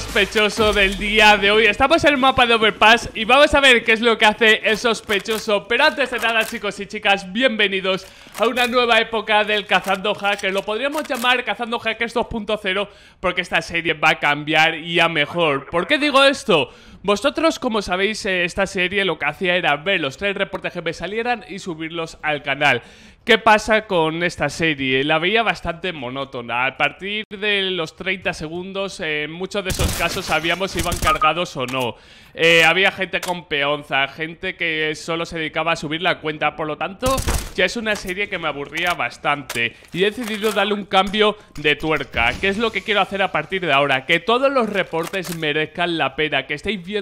sospechoso del día de hoy. Estamos en el mapa de Overpass y vamos a ver qué es lo que hace el sospechoso. Pero antes de nada, chicos y chicas, bienvenidos a una nueva época del Cazando Hackers. Lo podríamos llamar Cazando Hackers 2.0 porque esta serie va a cambiar y a mejor. ¿Por qué digo esto? Vosotros, como sabéis, eh, esta serie lo que hacía era ver los tres reportajes que salieran y subirlos al canal. ¿Qué pasa con esta serie? La veía bastante monótona. A partir de los 30 segundos, eh, en muchos de esos casos sabíamos si iban cargados o no. Eh, había gente con peonza, gente que solo se dedicaba a subir la cuenta. Por lo tanto, ya es una serie que me aburría bastante. Y he decidido darle un cambio de tuerca. ¿Qué es lo que quiero hacer a partir de ahora? Que todos los reportes merezcan la pena, que estéis viendo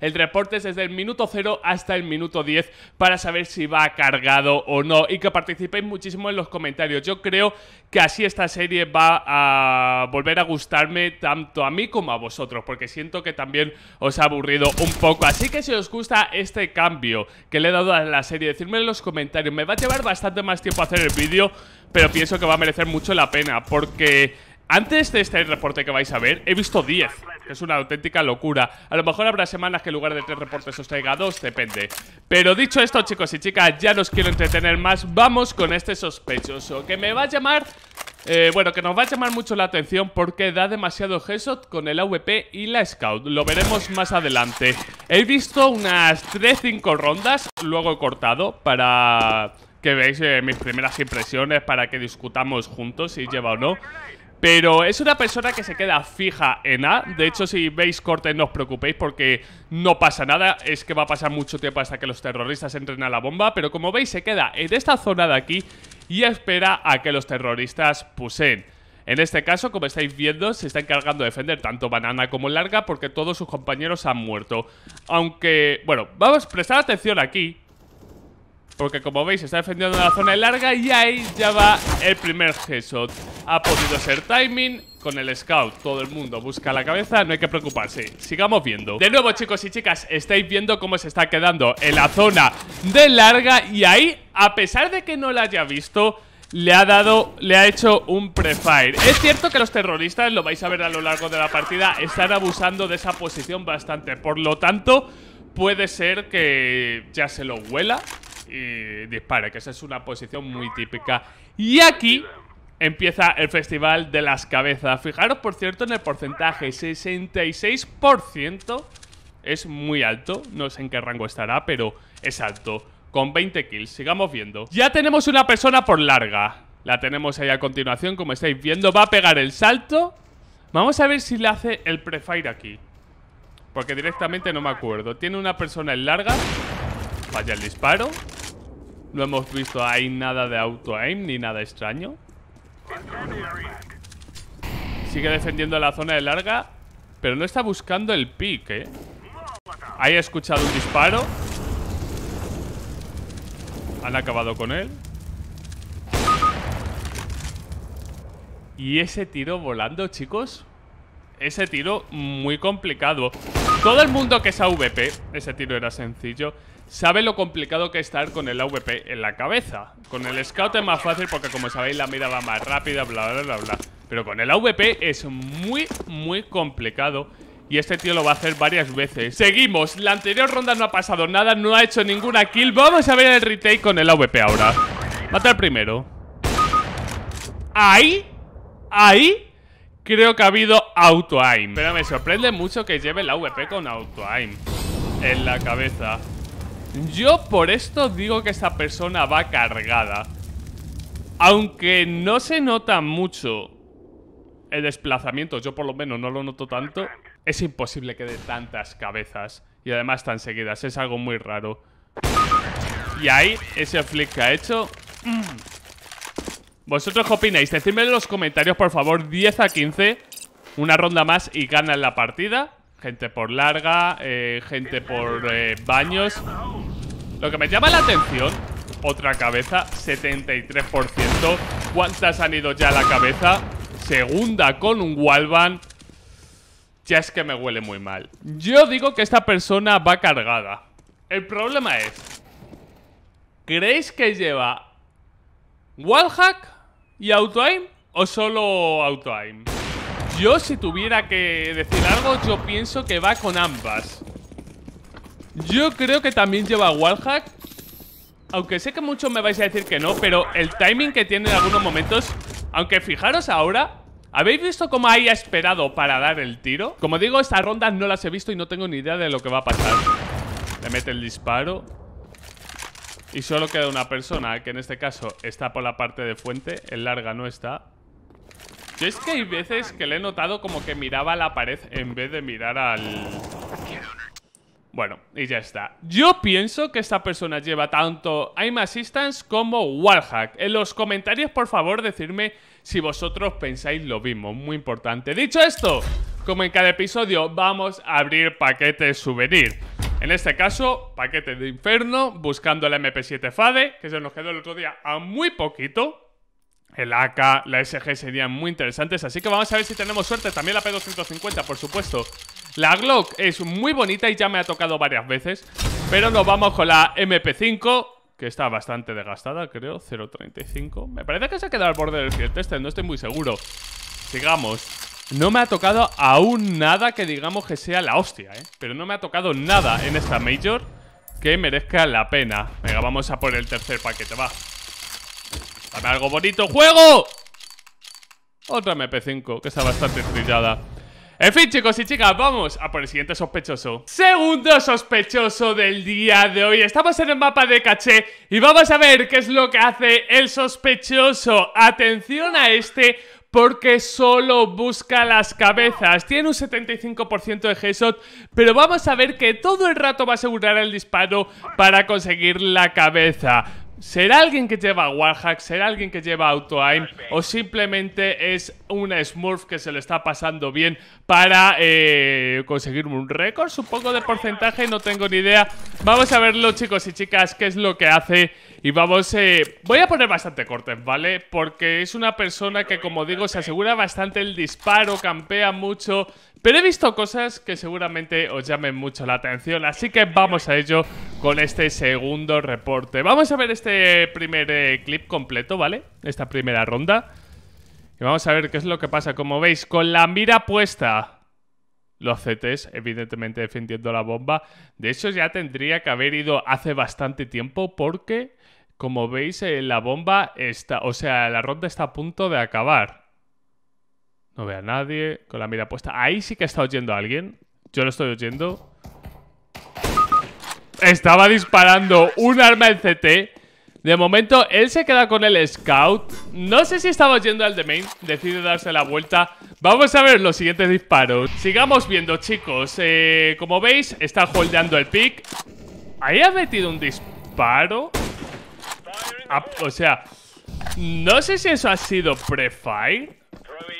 el reporte desde el minuto 0 hasta el minuto 10 para saber si va cargado o no y que participéis muchísimo en los comentarios. Yo creo que así esta serie va a volver a gustarme tanto a mí como a vosotros, porque siento que también os ha aburrido un poco. Así que si os gusta este cambio que le he dado a la serie, decírmelo en los comentarios. Me va a llevar bastante más tiempo hacer el vídeo, pero pienso que va a merecer mucho la pena, porque antes de este reporte que vais a ver, he visto 10, es una auténtica locura. A lo mejor habrá semanas que en lugar de tres reportes os traiga 2, depende. Pero dicho esto, chicos y chicas, ya nos quiero entretener más. Vamos con este sospechoso, que me va a llamar... Eh, bueno, que nos va a llamar mucho la atención porque da demasiado headshot con el AVP y la Scout. Lo veremos más adelante. He visto unas 3-5 rondas, luego he cortado para que veáis eh, mis primeras impresiones, para que discutamos juntos si lleva o no. Pero es una persona que se queda fija en A. De hecho, si veis corte no os preocupéis porque no pasa nada. Es que va a pasar mucho tiempo hasta que los terroristas entren a la bomba. Pero como veis, se queda en esta zona de aquí y espera a que los terroristas pusen. En este caso, como estáis viendo, se está encargando de defender tanto Banana como Larga porque todos sus compañeros han muerto. Aunque, bueno, vamos a prestar atención aquí porque como veis está defendiendo la zona de larga y ahí ya va el primer headshot Ha podido ser timing con el scout Todo el mundo busca la cabeza, no hay que preocuparse Sigamos viendo De nuevo chicos y chicas, estáis viendo cómo se está quedando en la zona de larga Y ahí, a pesar de que no la haya visto le ha dado, le ha hecho un prefire Es cierto que los terroristas, lo vais a ver a lo largo de la partida Están abusando de esa posición bastante Por lo tanto, puede ser que ya se lo huela y dispare, que esa es una posición muy típica. Y aquí empieza el Festival de las Cabezas. Fijaros, por cierto, en el porcentaje, 66% es muy alto, no sé en qué rango estará, pero es alto. Con 20 kills, sigamos viendo. Ya tenemos una persona por larga. La tenemos ahí a continuación, como estáis viendo. Va a pegar el salto. Vamos a ver si le hace el prefire aquí. Porque directamente no me acuerdo. Tiene una persona en larga. Vaya el disparo. No hemos visto ahí nada de auto-aim ni nada extraño. Sigue defendiendo la zona de larga, pero no está buscando el pick, ¿eh? Ahí he escuchado un disparo. Han acabado con él. Y ese tiro volando, chicos. Ese tiro muy complicado. Todo el mundo que es VP, Ese tiro era sencillo sabe lo complicado que es estar con el AVP en la cabeza. Con el scout es más fácil porque, como sabéis, la mira va más rápida, bla, bla, bla, bla. Pero con el AVP es muy, muy complicado. Y este tío lo va a hacer varias veces Seguimos, la anterior ronda no ha pasado nada No ha hecho ninguna kill Vamos a ver el retake con el AWP ahora Mata al primero Ahí Ahí Creo que ha habido auto-aim Pero me sorprende mucho que lleve el AWP con auto-aim En la cabeza yo por esto digo que esta persona va cargada. Aunque no se nota mucho el desplazamiento, yo por lo menos no lo noto tanto, es imposible que dé tantas cabezas. Y además tan seguidas, es algo muy raro. Y ahí, ese flick que ha hecho... Mm. ¿Vosotros qué opináis? Decidme en los comentarios, por favor, 10 a 15. Una ronda más y ganan la partida. Gente por larga, eh, gente por eh, baños. Lo que me llama la atención, otra cabeza, 73%. ¿Cuántas han ido ya a la cabeza? Segunda con un Walban. Ya es que me huele muy mal. Yo digo que esta persona va cargada. El problema es... ¿Creéis que lleva wallhack y autoaim o solo autoaim? Yo si tuviera que decir algo, yo pienso que va con ambas. Yo creo que también lleva wallhack. Aunque sé que muchos me vais a decir que no, pero el timing que tiene en algunos momentos... Aunque fijaros ahora, ¿Habéis visto cómo haya esperado para dar el tiro? Como digo, estas rondas no las he visto y no tengo ni idea de lo que va a pasar. Le mete el disparo. Y solo queda una persona, que en este caso está por la parte de fuente. El larga no está. Yo es que hay veces que le he notado como que miraba a la pared en vez de mirar al... Bueno, y ya está. Yo pienso que esta persona lleva tanto Aim Assistance como Wallhack. En los comentarios, por favor, decirme si vosotros pensáis lo mismo. Muy importante. Dicho esto, como en cada episodio, vamos a abrir paquetes souvenir. En este caso, paquete de inferno, buscando la MP7 Fade, que se nos quedó el otro día a muy poquito. El AK, la SG serían muy interesantes Así que vamos a ver si tenemos suerte También la P250, por supuesto La Glock es muy bonita y ya me ha tocado varias veces Pero nos vamos con la MP5 Que está bastante desgastada, creo 0.35 Me parece que se ha quedado al borde del fiel este No estoy muy seguro Sigamos no me ha tocado aún nada que digamos que sea la hostia, ¿eh? Pero no me ha tocado nada en esta Major que merezca la pena. Venga, vamos a por el tercer paquete, va algo bonito, juego. Otra MP5, que está bastante trillada. En fin, chicos y chicas, vamos a por el siguiente sospechoso. Segundo sospechoso del día de hoy. Estamos en el mapa de caché y vamos a ver qué es lo que hace el sospechoso. Atención a este porque solo busca las cabezas. Tiene un 75% de headshot, pero vamos a ver que todo el rato va a asegurar el disparo para conseguir la cabeza. ¿Será alguien que lleva Warhack? ¿Será alguien que lleva AutoAim? ¿O simplemente es una Smurf que se le está pasando bien para eh, conseguir un récord? poco de porcentaje, no tengo ni idea. Vamos a verlo, chicos y chicas, qué es lo que hace. Y vamos, eh, voy a poner bastante cortes, ¿vale? Porque es una persona que, como digo, se asegura bastante el disparo, campea mucho, pero he visto cosas que seguramente os llamen mucho la atención, así que vamos a ello con este segundo reporte. Vamos a ver este primer eh, clip completo, ¿vale? Esta primera ronda. Y vamos a ver qué es lo que pasa. Como veis, con la mira puesta, los CTs, evidentemente defendiendo la bomba. De hecho, ya tendría que haber ido hace bastante tiempo porque, como veis, eh, la bomba está, o sea, la ronda está a punto de acabar. No ve a nadie. Con la mira puesta. Ahí sí que está oyendo a alguien. Yo lo estoy oyendo. Estaba disparando un arma en CT. De momento, él se queda con el scout. No sé si estaba oyendo al de main. Decide darse la vuelta. Vamos a ver los siguientes disparos. Sigamos viendo, chicos. Eh, como veis, está holdeando el pick. Ahí ha metido un disparo. Ah, o sea, no sé si eso ha sido pre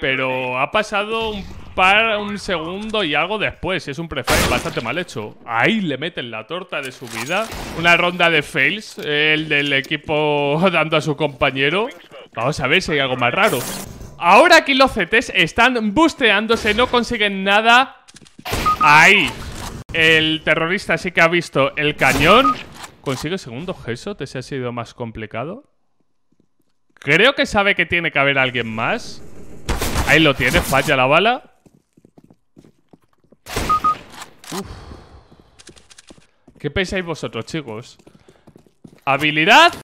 pero ha pasado un par, un segundo y algo después. Es un prefire bastante mal hecho. Ahí le meten la torta de su vida. Una ronda de fails. El del equipo dando a su compañero. Vamos a ver si hay algo más raro. Ahora aquí los CTs están busteándose, no consiguen nada. Ahí. El terrorista sí que ha visto el cañón. Consigue segundo headshot, ese ha sido más complicado. Creo que sabe que tiene que haber alguien más. Ahí lo tiene, falla la bala. ¿Qué pensáis vosotros, chicos? ¿Habilidad?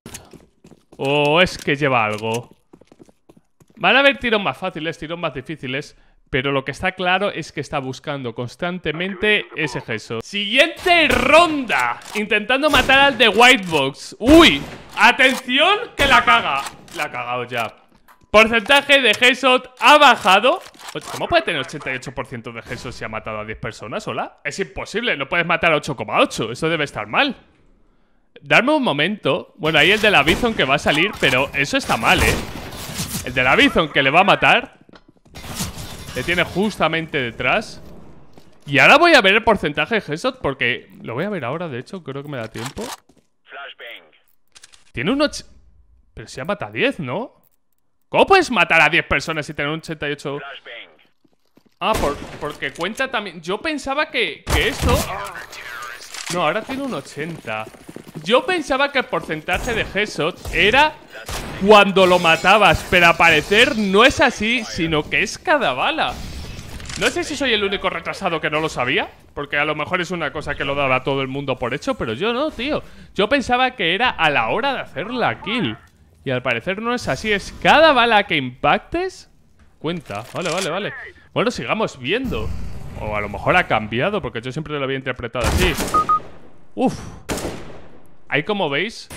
¿O es que lleva algo? Van a haber tiros más fáciles, tiros más difíciles Pero lo que está claro es que está buscando constantemente ese gesso Siguiente ronda Intentando matar al de White Box ¡Uy! ¡Atención que la caga! La ha cagado ya Porcentaje de headshot ha bajado ¿Cómo puede tener 88% de headshot si ha matado a 10 personas? sola? Es imposible, no puedes matar a 8,8 Eso debe estar mal Darme un momento Bueno, ahí el de la Bison que va a salir Pero eso está mal, ¿eh? El de la Bison que le va a matar Le tiene justamente detrás Y ahora voy a ver el porcentaje de headshot Porque lo voy a ver ahora, de hecho Creo que me da tiempo Tiene un 8... Pero si ha matado a 10, ¿no? ¿Cómo puedes matar a 10 personas y tener un 88? Ah, porque cuenta también... Yo pensaba que, que esto... No, ahora tiene un 80. Yo pensaba que el porcentaje de headshots era cuando lo matabas, pero al parecer no es así, sino que es cada bala. No sé si soy el único retrasado que no lo sabía, porque a lo mejor es una cosa que lo daba todo el mundo por hecho, pero yo no, tío. Yo pensaba que era a la hora de hacer la kill. Y al parecer no es así, es cada bala que impactes cuenta. Vale, vale, vale. Bueno, sigamos viendo. O a lo mejor ha cambiado, porque yo siempre lo había interpretado así. Uf. Ahí como veis...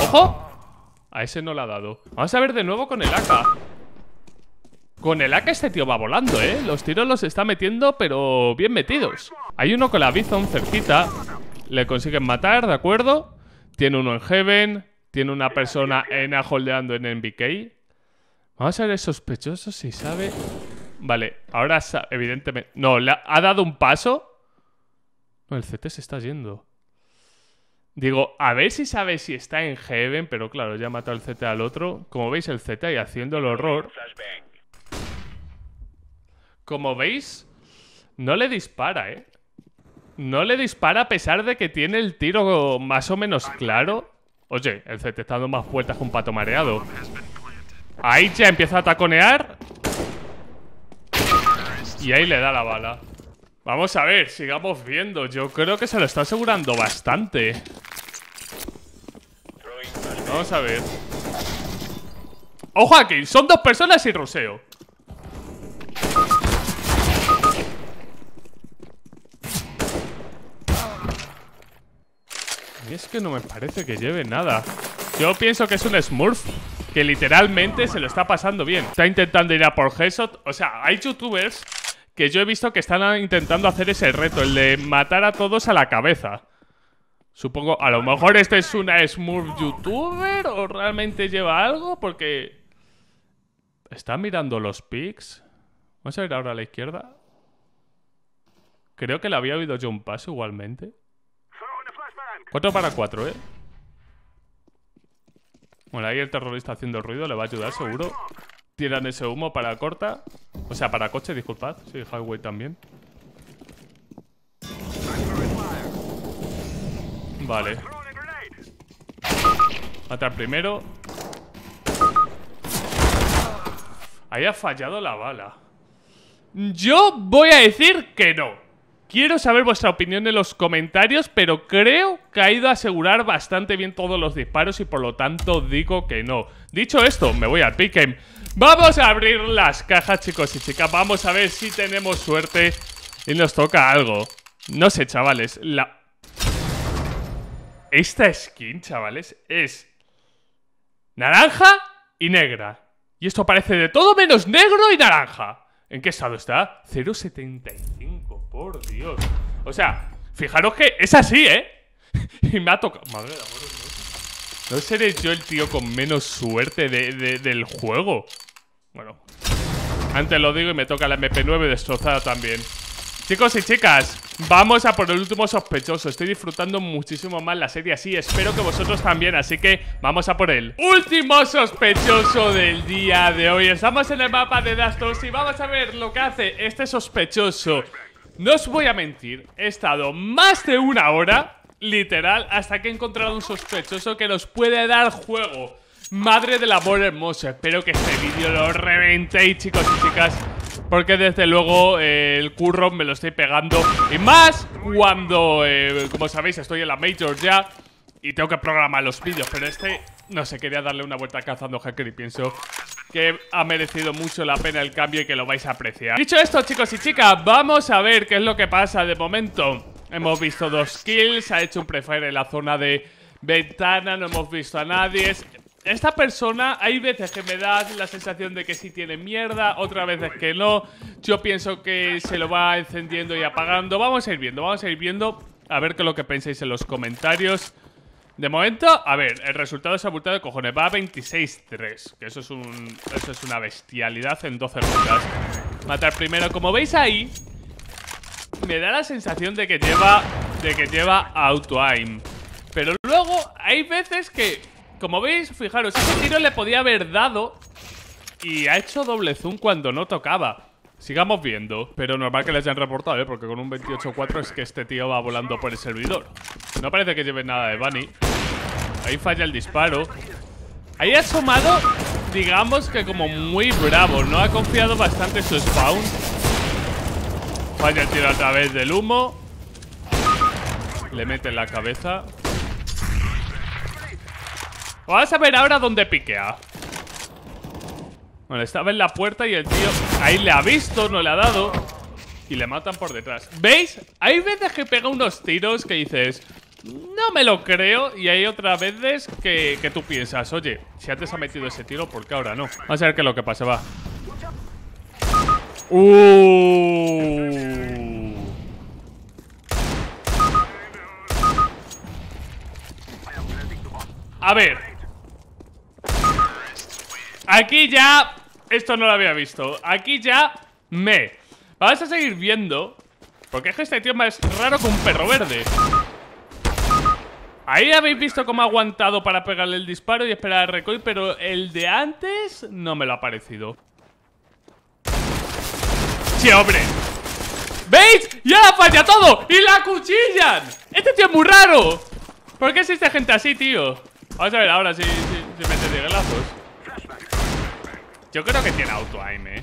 ¡Ojo! A ese no le ha dado. Vamos a ver de nuevo con el AK. Con el AK este tío va volando, ¿eh? Los tiros los está metiendo, pero bien metidos. Hay uno con la Bison cerquita. Le consiguen matar, ¿de acuerdo? Tiene uno en Heaven tiene una persona holdeando en NBK. Vamos a ver el sospechoso si sabe. Vale, ahora evidentemente. No, ha dado un paso. No, el CT se está yendo. Digo, a ver si sabe si está en Heaven, pero claro, ya ha matado el CT al otro. Como veis, el CT ahí haciendo el horror. Como veis, no le dispara, ¿eh? No le dispara a pesar de que tiene el tiro más o menos claro. Oye, el set está dando más vueltas que un pato mareado. Ahí ya empieza a taconear. Y ahí le da la bala. Vamos a ver, sigamos viendo. Yo creo que se lo está asegurando bastante. Vamos a ver. ¡Ojo aquí! Son dos personas y ruseo. Y es que no me parece que lleve nada. Yo pienso que es un Smurf que literalmente se lo está pasando bien. Está intentando ir a por Hesot O sea, hay youtubers que yo he visto que están intentando hacer ese reto, el de matar a todos a la cabeza. Supongo, a lo mejor este es una Smurf youtuber o realmente lleva algo porque... ¿Está mirando los pics? Vamos a ver ahora a la izquierda. Creo que le había oído yo un paso igualmente. 4 para 4, ¿eh? Bueno, ahí el terrorista haciendo ruido le va a ayudar, seguro. Tiran ese humo para corta. O sea, para coche, disculpad. Sí, highway también. Vale. Matar primero. Ahí ha fallado la bala. Yo voy a decir que no. Quiero saber vuestra opinión en los comentarios, pero creo que ha ido a asegurar bastante bien todos los disparos y por lo tanto digo que no. Dicho esto, me voy al pick em. Vamos a abrir las cajas, chicos y chicas. Vamos a ver si tenemos suerte y nos toca algo. No sé, chavales. Esta skin, chavales, es naranja y negra. Y esto parece de todo menos negro y naranja. ¿En qué estado está? 0.75. Por Dios. O sea, fijaros que es así, ¿eh? y me ha tocado. Madre de amor, no. no seré yo el tío con menos suerte del juego. Bueno. Antes lo digo y me toca la MP9 destrozada también. Chicos y chicas, vamos a por el último sospechoso. Estoy disfrutando muchísimo más la serie así. Espero que vosotros también, así que vamos a por el Último sospechoso del día de hoy. Estamos en el mapa de Dastos y vamos a ver lo que hace este sospechoso. No os voy a mentir, he estado más de una hora, literal, hasta que he encontrado un sospechoso que nos puede dar juego. Madre del amor hermoso, espero que este vídeo lo reventéis, chicos y chicas. Porque desde luego eh, el curro me lo estoy pegando. Y más cuando, eh, como sabéis, estoy en la Major ya y tengo que programar los vídeos, pero este, no sé, quería darle una vuelta cazando hacker y pienso que ha merecido mucho la pena el cambio y que lo vais a apreciar. Dicho esto, chicos y chicas, vamos a ver qué es lo que pasa de momento. Hemos visto dos kills, ha hecho un prefire en la zona de ventana, no hemos visto a nadie. Esta persona, hay veces que me da la sensación de que sí tiene mierda, otras veces que no. Yo pienso que se lo va encendiendo y apagando. Vamos a ir viendo, vamos a ir viendo. A ver qué es lo que pensáis en los comentarios. De momento, a ver, el resultado es abultado de cojones. Va a 26-3. Que eso es un. Eso es una bestialidad en 12 rondas. Matar primero. Como veis ahí. Me da la sensación de que lleva. De que lleva auto-aim. Pero luego hay veces que. Como veis, fijaros, ese tiro le podía haber dado. Y ha hecho doble zoom cuando no tocaba. Sigamos viendo. Pero normal que les hayan reportado, ¿eh? Porque con un 28-4 es que este tío va volando por el servidor. No parece que lleve nada de Bunny. Ahí falla el disparo. Ahí ha asomado, digamos que como muy bravo. No ha confiado bastante su spawn. Falla el tiro a través del humo. Le mete en la cabeza. Vamos a ver ahora dónde piquea. Bueno, estaba en la puerta y el tío ahí le ha visto, no le ha dado y le matan por detrás. ¿Veis? Hay veces que pega unos tiros que dices, no me lo creo y hay otras veces que, que tú piensas, oye, si antes ha metido ese tiro, ¿por qué ahora no? Vamos a ver qué es lo que pasa, va. Uh. A ver, Aquí ya... Esto no lo había visto. Aquí ya me... Vamos a seguir viendo... Porque es que este tío es raro que un perro verde. Ahí habéis visto cómo ha aguantado para pegarle el disparo y esperar el recoil, pero el de antes no me lo ha parecido. ¡Sí, hombre! ¿Veis? ¡Ya la falla todo! ¡Y la cuchillan! ¡Este tío es muy raro! ¿Por qué existe gente así, tío? Vamos a ver ahora si, me lazos. Yo creo que tiene auto aim, eh.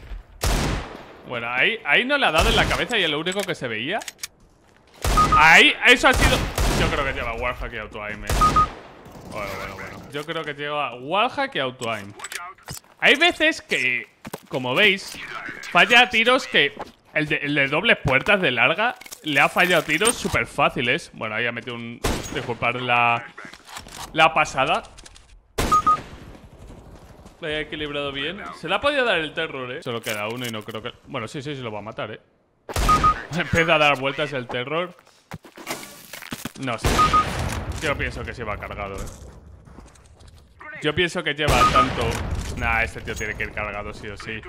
Bueno, ahí, no le ha dado en la cabeza y es lo único que se veía. Ahí, eso ha sido. Yo creo que lleva wallhack y auto aim, eh. Bueno, bueno, bueno. Yo creo que lleva wallhack y auto aim. Hay veces que, como veis, falla tiros que. El de, el de dobles puertas de larga le ha fallado tiros súper fáciles. Bueno, ahí ha metido un. Disculpar la. La pasada. Le ha equilibrado bien. Se le ha podido dar el terror, ¿eh? Solo queda uno y no creo que... Bueno, sí, sí, se lo va a matar, ¿eh? Empieza a dar vueltas el terror. No sé. Yo pienso que se va cargado, ¿eh? Yo pienso que lleva tanto... Nah, este tío tiene que ir cargado sí o sí.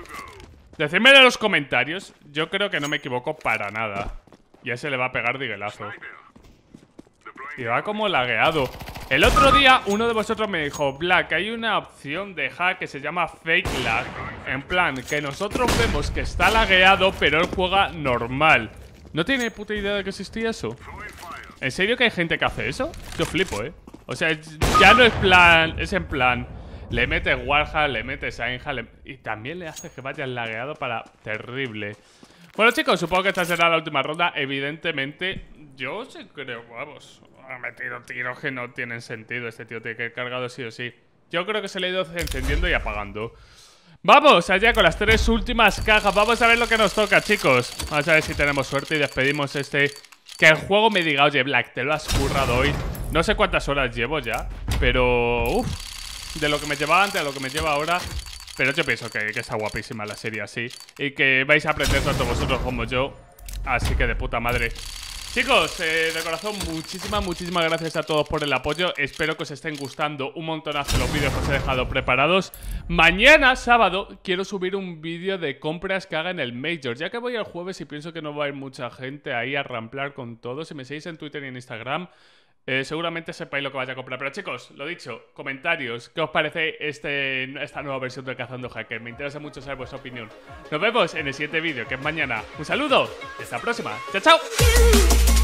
Decidme en los comentarios. Yo creo que no me equivoco para nada. Ya se le va a pegar diguelazo. Y va como lagueado. El otro día uno de vosotros me dijo, Black, hay una opción de hack que se llama Fake Lag. En plan, que nosotros vemos que está lagueado, pero él juega normal. ¿No tiene puta idea de que existía eso? ¿En serio que hay gente que hace eso? Yo flipo, ¿eh? O sea, ya no es plan... Es en plan... Le mete Warha, le metes Ainja... Y también le hace que vaya lagueado para... Terrible. Bueno, chicos, supongo que esta será la última ronda. Evidentemente, yo sí creo... Vamos ha metido tiros que no tienen sentido. Este tío tiene que ir cargado sí o sí. Yo creo que se le ha ido encendiendo y apagando. Vamos allá con las tres últimas cajas. Vamos a ver lo que nos toca, chicos. Vamos a ver si tenemos suerte y despedimos este... Que el juego me diga, oye, Black, te lo has currado hoy. No sé cuántas horas llevo ya, pero... Uf, de lo que me llevaba antes a lo que me lleva ahora... Pero yo pienso que, que está guapísima la serie así. Y que vais a aprender tanto vosotros como yo. Así que de puta madre. Chicos, eh, de corazón, muchísimas, muchísimas gracias a todos por el apoyo. Espero que os estén gustando un montonazo los vídeos que os he dejado preparados. Mañana, sábado, quiero subir un vídeo de compras que haga en el Major. Ya que voy el jueves y pienso que no va a ir mucha gente ahí a ramplar con todo, si me seguís en Twitter y en Instagram, eh, seguramente sepáis lo que vais a comprar. Pero chicos, lo dicho, comentarios. ¿Qué os parece este, esta nueva versión de Cazando Hacker? Me interesa mucho saber vuestra opinión. Nos vemos en el siguiente vídeo, que es mañana. Un saludo. Hasta la próxima. Chao, chao.